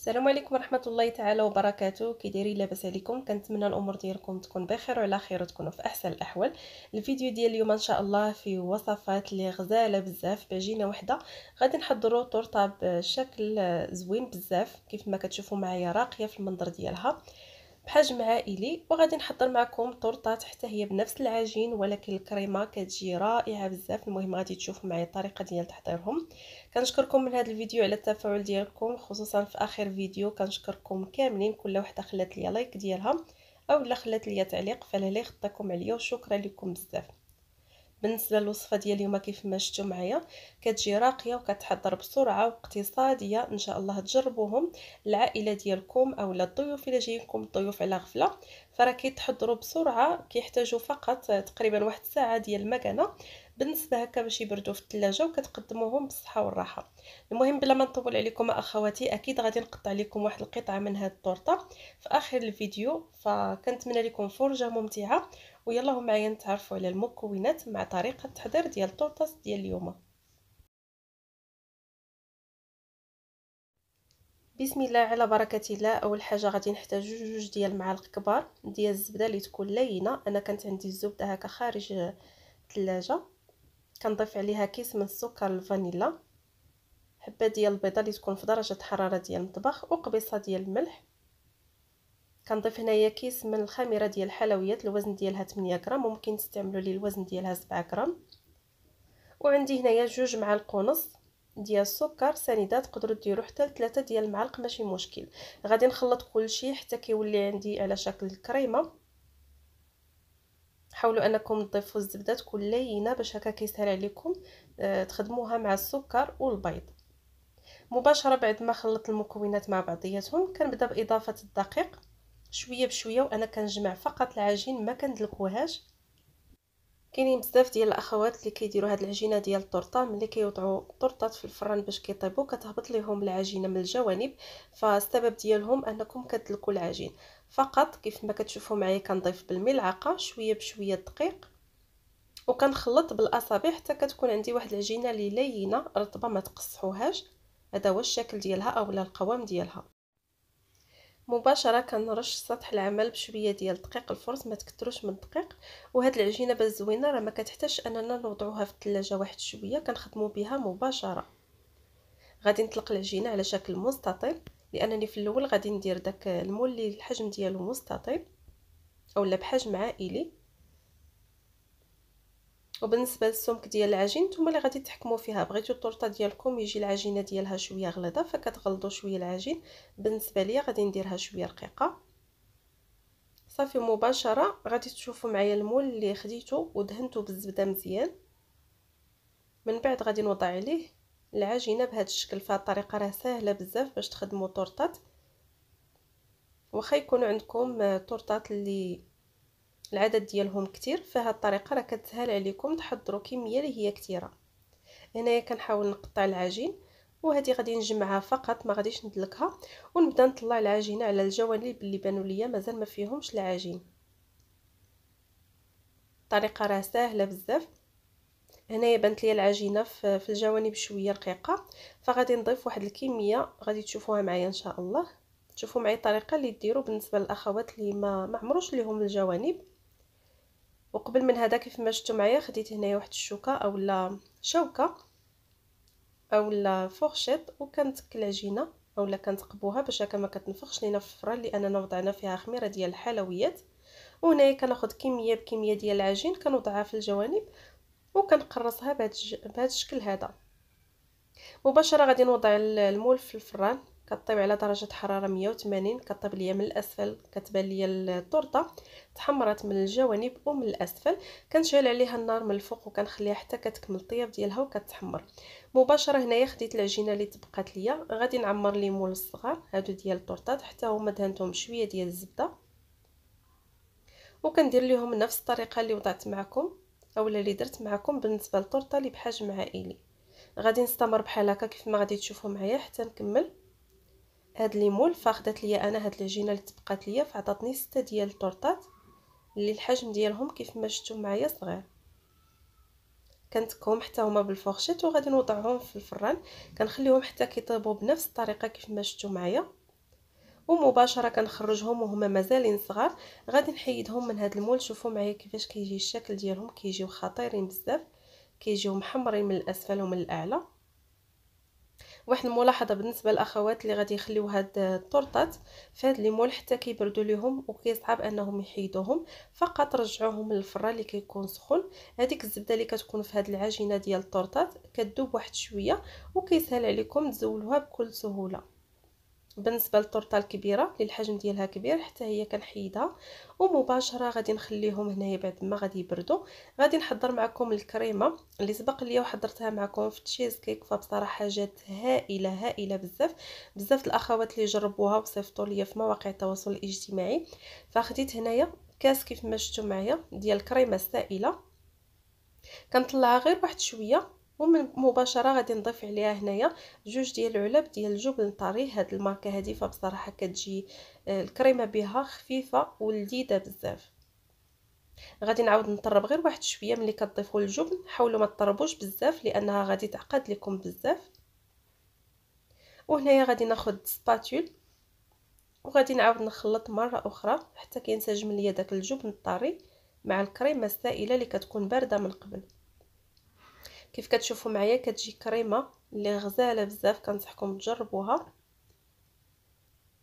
السلام عليكم ورحمه الله تعالى وبركاته كي دايرين لاباس عليكم كنتمنى الامور ديالكم تكون بخير وعلى خير وتكونوا في احسن الاحوال الفيديو ديال اليوم ان شاء الله في وصفات اللي غزاله بزاف بعجينه وحده غادي نحضروا طورطه آه، بشكل آه، زوين بزاف كيف ما كتشوفوا معايا راقيه في المنظر ديالها بحجم عائلي وغادي نحضر معكم طرطه حتى هي بنفس العجين ولكن الكريمه كتجي رائعه بزاف المهم غادي تشوفوا معايا الطريقه ديال تحضيرهم كنشكركم من هذا الفيديو على التفاعل ديالكم خصوصا في اخر فيديو كنشكركم كاملين كل وحده خلات ليا لايك ديالها اولا خلات ليا تعليق فلهلا يخطيكم عليا وشكرا لكم بزاف بالنسبه للوصفه ديال اليوم كيف ما شفتوا معايا كتجي راقيه وكتحضر بسرعه واقتصاديه ان شاء الله تجربوهم العائله ديالكم اولا الضيوف الا جايينكم الضيوف على غفله فراه كيتحضروا بسرعه كيحتاجوا فقط تقريبا واحد ساعه ديال المكانه بالنسبه هكا باش يبردوا في الثلاجه وكتقدموهم بالصحه والراحه المهم بلا ما نطول عليكم اخواتي اكيد غادي نقطع لكم واحد القطعه من هاد التورته في اخر الفيديو فكنتمنى لكم فرجه ممتعه ويلا هو معايا نتعرفوا على المكونات مع طريقه التحضير ديال الطوطاس ديال اليوم بسم الله على بركه الله اول حاجه غادي نحتاج جوج ديال المعالق كبار ديال الزبده اللي تكون لينه انا كانت عندي الزبده هكا خارج الثلاجه كنضيف عليها كيس من السكر الفانيلا حبه ديال البيضه اللي تكون في درجه حراره ديال المطبخ وقبيصه ديال الملح كنضيف هنايا كيس من الخميره ديال الحلويات الوزن ديالها 8 غرام ممكن تستعملوا لي الوزن ديالها 7 غرام وعندي هنايا جوج معالق ونص ديال السكر سنيده تقدروا ديروا حتى لثلاثه ديال المعالق ماشي مشكل غادي نخلط كلشي حتى كيولي عندي على شكل كريمه حاولوا انكم تضيفوا الزبده تكون لينه باش هكا كيسهل عليكم آه تخدموها مع السكر والبيض مباشره بعد ما خلطت المكونات مع بعضياتهم كنبدا باضافه الدقيق شويه بشويه وانا كنجمع فقط العجين ما كندلكوهاش كاينين بزاف ديال الاخوات اللي كيديروا هاد العجينه ديال الطرطه ملي كيوضعوا الطرطات في الفران باش كيطيبوا كتهبط ليهم العجينه من الجوانب فالسبب ديالهم انكم كتلكوا العجين فقط كيف ما كتشوفوا معايا كنضيف بالملعقه شويه بشويه الدقيق وكنخلط بالاصابع حتى كتكون عندي واحد العجينه اللي لينه رطبه ما تقصحوهاش هذا هو الشكل ديالها اولا القوام ديالها مباشره كنرش سطح العمل بشويه ديال الدقيق الفرز ما تكثروش من الدقيق وهاد العجينه باش زوينه راه ما كتحتاجش اننا نوضعوها في الثلاجه واحد شويه كنخدموا بها مباشره غادي نطلق العجينه على شكل مستطيل لانني في الاول غادي ندير داك المول اللي الحجم ديالو مستطيل اولا بحجم عائلي وبالنسبه للسمك ديال العجين نتوما اللي غادي تحكموا فيها بغيتو الطرطه ديالكم يجي العجينه ديالها شويه غلظه فكتغلضوا شويه العجين بالنسبه ليا غادي نديرها شويه رقيقه صافي مباشره غادي تشوفوا معايا المول اللي خديته ودهنته بالزبده مزيان من بعد غادي نوضع عليه العجينه بهذا الشكل فهاد الطريقه راه سهله بزاف باش تخدموا طرطات واخا يكون عندكم طرطات آه، اللي العدد ديالهم كتير فهاد الطريقه راه كتسهل عليكم تحضروا كميه اللي هي كتيره هنايا كنحاول نقطع العجين وهذه غادي نجمعها فقط ما غاديش ندلكها ونبدا نطلع العجينه على الجوانب اللي بانوا ليا مازال ما فيهمش العجين الطريقه راه ساهله بزاف هنايا بانت ليا العجينه في الجوانب شويه رقيقه فغادي نضيف واحد الكميه غادي تشوفوها معايا ان شاء الله تشوفوا معايا الطريقه اللي ديروا بالنسبه للاخوات اللي ما ما عمروش ليهم الجوانب وقبل من هذا كيف ما شفتوا معايا خديت هنايا واحد الشوكه اولا شوكه اولا فورشيط وكانت كلاجينه اولا كنتقبوها باش هكا ما كتنفخش لينا في الفران لاننا وضعنا فيها خميره ديال الحلويات وهنايا كناخذ كميه بكميه ديال العجين كنوضعها في الجوانب وكنقرصها بهذا الشكل هذا مباشره غادي نوضع المول في الفران كطيب على درجه حراره 180 كطيب ليا من الاسفل كتبان ليا التورته تحمرت من الجوانب ومن الاسفل كنشعل عليها النار من الفوق وكنخليها حتى كتكمل الطياب ديالها وكتحمر مباشره هنايا خديت العجينه اللي تبقات ليا غادي نعمر ليمون الصغار هادو ديال الطرطات حتى هما دهنتهم شويه ديال الزبده وكندير ليهم نفس الطريقه اللي وضعت معكم اولا اللي درت معكم بالنسبه للطرطه اللي بحجم عائلي غادي نستمر بحال هكا كيف ما غادي تشوفوا معايا حتى نكمل هاد لي مول فاخدات ليا انا هاد العجينه اللي تبقات ليا فعطاتني ستة ديال الطرطات اللي الحجم ديالهم كيف ما شفتوا معايا صغير كنتكم حتى هما بالفورشيت وغادي نوضعهم في الفران كنخليهم حتى كيطيبوا بنفس الطريقه كيف ما شفتوا معايا ومباشره كنخرجهم وهما مازالين صغار غادي نحيدهم من هاد المول شوفوا معايا كيفاش كيجي الشكل ديالهم كيجيو خطيرين بزاف كيجيو محمرين من الاسفل ومن الاعلى واحد الملاحظه بالنسبه للاخوات اللي غادي يخليو هاد الطرطات في هاد حتى كيبردوا ليهم وكيصعب انهم يحيدوهم فقط رجعوهم للفران اللي كيكون سخون هذيك الزبده اللي كتكون في هاد العجينه ديال الطرطات كتذوب واحد شويه وكيسهل عليكم تزولوها بكل سهوله بالنسبه للطورطه الكبيره اللي الحجم ديالها كبير حتى هي كنحيدها ومباشره غادي نخليهم هنايا بعد ما غادي يبردوا غادي نحضر معكم الكريمه اللي سبق ليا وحضرتها معكم في تشيز كيك فبصراحه جات هائله هائله بزاف بزاف الاخوات اللي جربوها وصيفطوا ليا في مواقع التواصل الاجتماعي فخديت هنايا كاس كيف ما شفتوا معايا ديال الكريمه السائله كنطلعها غير واحد شويه ومن مباشره غادي نضيف عليها هنايا جوج ديال العلب ديال الجبن طري هاد الماركه هادي فبصراحه كتجي آه، الكريمه بها خفيفه ولذيذه بزاف غادي نعاود نطرب غير واحد شويه ملي كتضيفوا الجبن حاولوا ما تطربوش بزاف لانها غادي تعقد لكم بزاف وهنايا غادي ناخذ سباتول وغادي نعاود نخلط مره اخرى حتى كينسجم ليا داك الجبن الطري مع الكريمه السائله اللي كتكون بارده من قبل كيف كتشوفوا معايا كتجي كريمه اللي غزاله بزاف كنصحكم تجربوها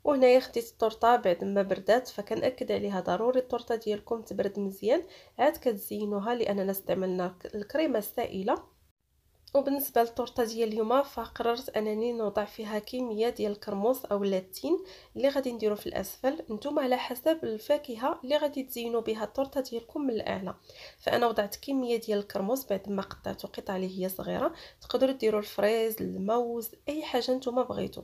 وهنايا خديت الطرطه بعد ما بردات فكنأكد عليها ضروري الطرطه ديالكم تبرد مزيان عاد كتزينوها لاننا استعملنا الكريمه السائله وبالنسبه للطورطه ديال اليوم فقررت انني نوضع فيها كميه ديال الكرموس او اللاتين اللي غادي نديرو في الاسفل نتوما على حسب الفاكهه اللي غادي تزينوا بها الطورطه ديالكم من الاعلى فانا وضعت كميه ديال الكرموس بعد ما قطعته قطع اللي هي صغيره تقدروا ديروا الفريز الموز اي حاجه نتوما بغيتو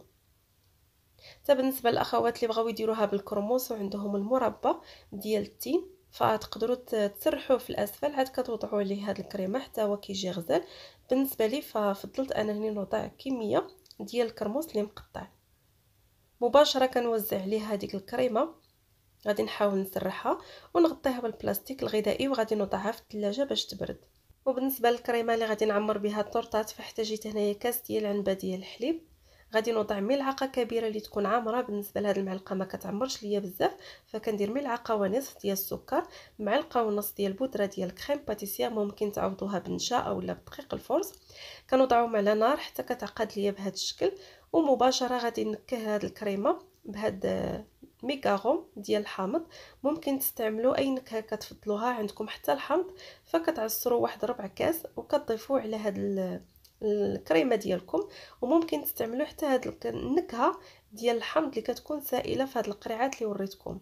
حتى بالنسبه للاخوات اللي بغاو يديروها بالكرموس وعندهم المربى ديال التين فتقدروا تسرحوه في الاسفل عاد كتوضعوا عليه هاد الكريمه حتى هو كيجي غزال بالنسبه لي ففضلت انا هنا نوضع كميه ديال الكرموس اللي مقطع مباشره كنوزع عليه هذيك الكريمه غادي نحاول نسرحها ونغطيها بالبلاستيك الغذائي وغادي نوضعها في الثلاجه باش تبرد وبالنسبه للكريمه اللي غادي نعمر بها الطورطات فاحتاجيت هنايا كاس ديال العنبه ديال الحليب غادي نوضع ملعقه كبيره اللي تكون عامره بالنسبه لهاد المعلقه ما كتعمرش ليا بزاف فكندير ملعقه ونصف ديال السكر معلقه ونص ديال البودره ديال الكريم باتيسير ممكن تعوضوها بنشا اولا بدقيق الفرز كنوضعهم على نار حتى كتعقد ليا بهذا الشكل ومباشره غادي نكه هاد الكريمه بهاد ميكاغون ديال الحامض ممكن تستعملوا اي نكهه كتفضلوها عندكم حتى الحامض فكتعصروا واحد ربع كاس وكتضيفوه على هاد الكريمه ديالكم وممكن تستعملوا حتى هاد النكهه ديال الحمض اللي كتكون سائله في هاد القريعات اللي وريتكم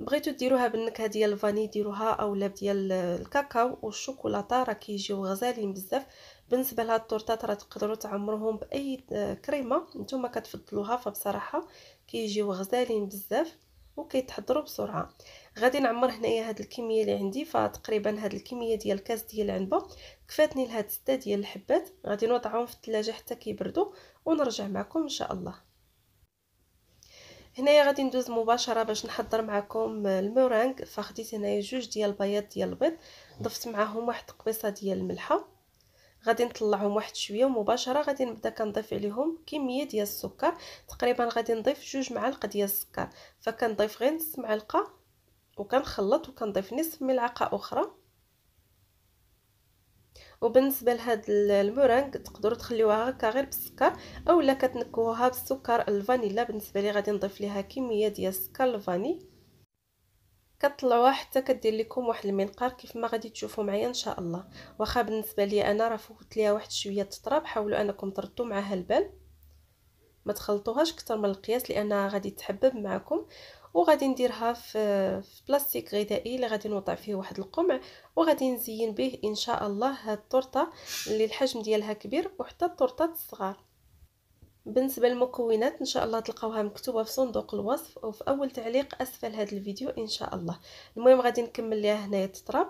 بغيتو ديروها بالنكهه ديال الفاني ديروها اولا ديال الكاكاو والشوكولاته راه كيجيو غزالين بزاف بالنسبه لهاد التورتات راه تقدروا تعمروهم باي آه، كريمه نتوما كتفضلوها فبصراحه كيجيو غزالين بزاف وكيتحضروا بسرعه غادي نعمر هنايا هاد الكميه اللي عندي فتقريبا هاد الكميه ديال كاس ديال العنبه كفاتني لهاد سته ديال الحبات غادي نوضعهم في الثلاجه حتى كيبردوا ونرجع معكم ان شاء الله هنايا غادي ندوز مباشره باش نحضر معكم المورانغ فخديت هنايا جوج ديال البياض ديال البيض ضفت معاهم واحد قبيصه ديال الملحه غادي نطلعهم واحد شويه ومباشره غادي نبدا كنضيف عليهم كميه ديال السكر تقريبا غادي نضيف جوج معالق ديال السكر فكنضيف غير نص معلقه وكنخلط وكنضيف نصف ملعقه اخرى وبالنسبه لهاد المورانغ تقدروا تخليوها هكا غير بالسكر اولا كتنكوها بالسكر الفانيلا بالنسبه لي غادي نضيف ليها كميه ديال السكر الفاني كطلعوها حتى كدير لكم واحد المنقار كيف ما غادي تشوفوا معايا ان شاء الله واخا بالنسبه ليا انا راه فوت ليها واحد شويه تطراب حاولوا انكم تردوا معها البال ما تخلطوهاش كتر من القياس لانها غادي تحبب معكم وغادي نديرها في بلاستيك غذائي اللي غادي نوضع فيه واحد القمع وغادي نزين به ان شاء الله هاد التورته اللي الحجم ديالها كبير وحتى التورته الصغار بالنسبه للمكونات ان شاء الله تلقاوها مكتوبه في صندوق الوصف وفي اول تعليق اسفل هذا الفيديو ان شاء الله المهم غادي نكمل ليها هنايا التراب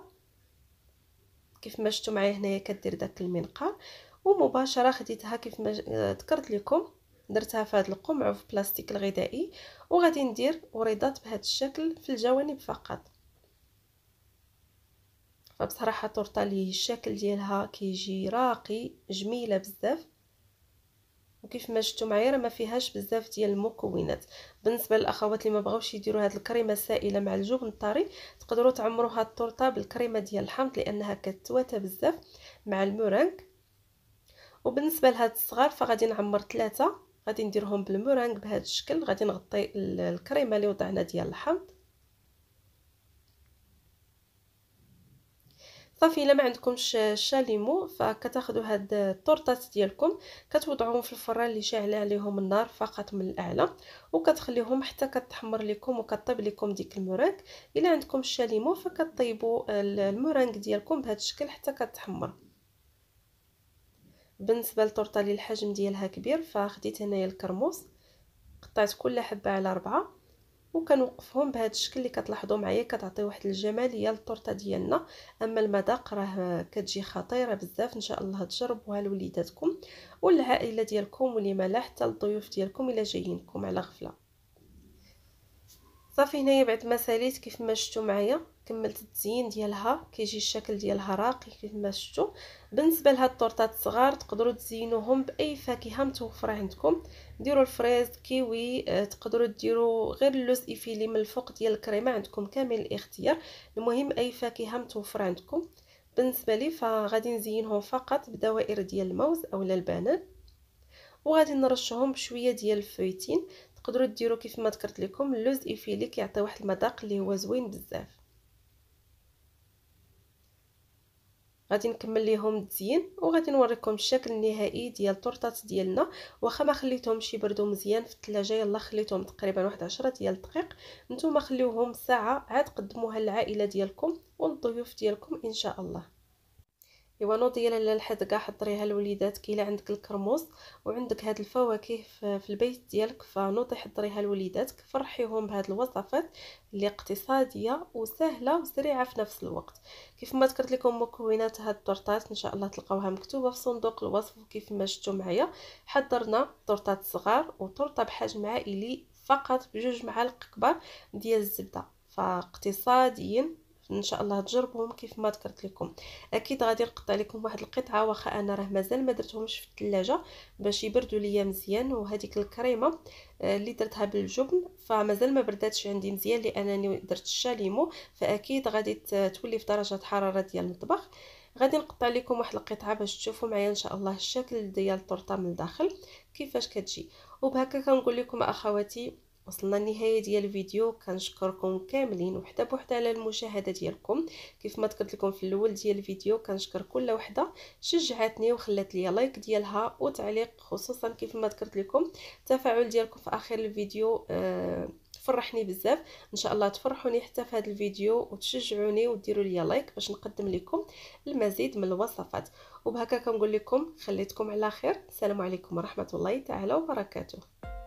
كيف ما شفتوا معايا هنايا كدير داك المنقار ومباشره خديتها كيف ما آه، ذكرت لكم درتها في هذا القمع في بلاستيك الغذائي وغادي ندير وريضات بهذا الشكل في الجوانب فقط فبصراحه الطورطه الشكل ديالها كيجي راقي جميله بزاف وكيف ما شفتوا معايا راه ما فيهاش بزاف ديال المكونات بالنسبه للاخوات اللي ما بغاوش يديروا هذه الكريمه السائله مع الجبن الطري تقدروا هذه الطورطه بالكريمه ديال الحامض لانها كتواتى بزاف مع المورانك وبالنسبه لهاد الصغار فغادي نعمر ثلاثه غادي نديرهم بالمورانك بهذا الشكل غادي نغطي الكريمه اللي وضعنا ديال الحامض صافي الا ما عندكمش الشاليمو فكتاخذوا هاد الطورطات ديالكم كتوضعوهم في الفران اللي شاعله عليهم النار فقط من الاعلى وكتخليهم حتى كتحمر لكم وكطيب لكم ديك المورانك الا عندكم الشاليمو فكطيبوا المورانك ديالكم بهذا الشكل حتى كتحمر بالنسبه للطورطه اللي الحجم ديالها كبير فخديت هنايا الكرموس قطعت كل حبه على ربعه وكنوقفهم بهذا الشكل اللي كتلاحظوا معايا كتعطي واحد الجماليه للطورطه ديالنا اما المذاق راه كتجي خطيره بزاف ان شاء الله تجربوها لوليداتكم والعائله ديالكم ولما لا حتى الضيوف ديالكم الا جايينكم على غفله صافي هنايا بعد ما ساليت كيف ما شفتوا معايا كملت التزيين ديالها كيجي الشكل ديالها راقي كيف ما شفتوا بالنسبه لهاد الطورطات الصغار تقدروا تزينوهم باي فاكهه متوفره عندكم ديروا الفريز كيوي آه، تقدروا ديروا غير اللوز ايفيلي من الفوق ديال الكريمه عندكم كامل الاختيار المهم اي فاكهه متوفره عندكم بالنسبه لي فغادي نزينهم فقط بدوائر ديال الموز اولا البنان وغادي نرشهم بشويه ديال الفويتين تقدروا ديروا كيف ما ذكرت لكم اللوز ايفيلي كيعطي واحد المذاق اللي هو زوين بزاف غادي نكمل ليهم التزيين وغادي نوريكم الشكل النهائي ديال الطرطات ديالنا واخا ما خليتهمش يبردوا مزيان في الثلاجه يلا خليتهم تقريبا واحد 10 ديال الدقيق نتوما خليوهم ساعه عاد قدموها للعائله ديالكم والضيوف ديالكم ان شاء الله ايوا نوضي انا الحد كاع حضريها الوليدات كي عندك الكرموس وعندك هاد الفواكه في البيت ديالك فنوضي حضريها لوليداتك فرحيهم بهاد الوصفات اللي اقتصاديه وسهله وسريعه في نفس الوقت كيف ما ذكرت لكم مكونات هاد التورتات ان شاء الله تلقاوها مكتوبه في صندوق الوصف كيف ما شفتوا معايا حضرنا تورتات صغار وتورته بحجم عائلي فقط بجوج معالق كبار ديال الزبده فاقتصاديا ان شاء الله تجربهم كيف ما ذكرت لكم اكيد غادي نقطع لكم واحد القطعه واخا انا راه مازال ما درتهمش في الثلاجه باش يبردوا ليا مزيان وهذيك الكريمه آه، اللي درتها بالجبن فمازال ما برداتش عندي مزيان لانني درت الشاليمو فاكيد غادي تولي في درجه حراره ديال المطبخ غادي نقطع لكم واحد القطعه باش تشوفوا معايا ان شاء الله الشكل ديال الطورطه من الداخل كيفاش كتجي وبهكا كنقول لكم اخواتي وصلنا لنهايه ديال الفيديو كنشكركم كاملين وحده بوحده على المشاهده ديالكم كيف ما ذكرت لكم في الاول ديال الفيديو كنشكر كل وحده شجعتني وخلات لي لايك ديالها وتعليق خصوصا كيف ما ذكرت لكم التفاعل ديالكم في اخر الفيديو آه فرحني بزاف ان شاء الله تفرحوني حتى في هذا الفيديو وتشجعوني وديروا لي لايك باش نقدم لكم المزيد من الوصفات وبهكا كنقول لكم خليتكم على خير السلام عليكم ورحمه الله تعالى وبركاته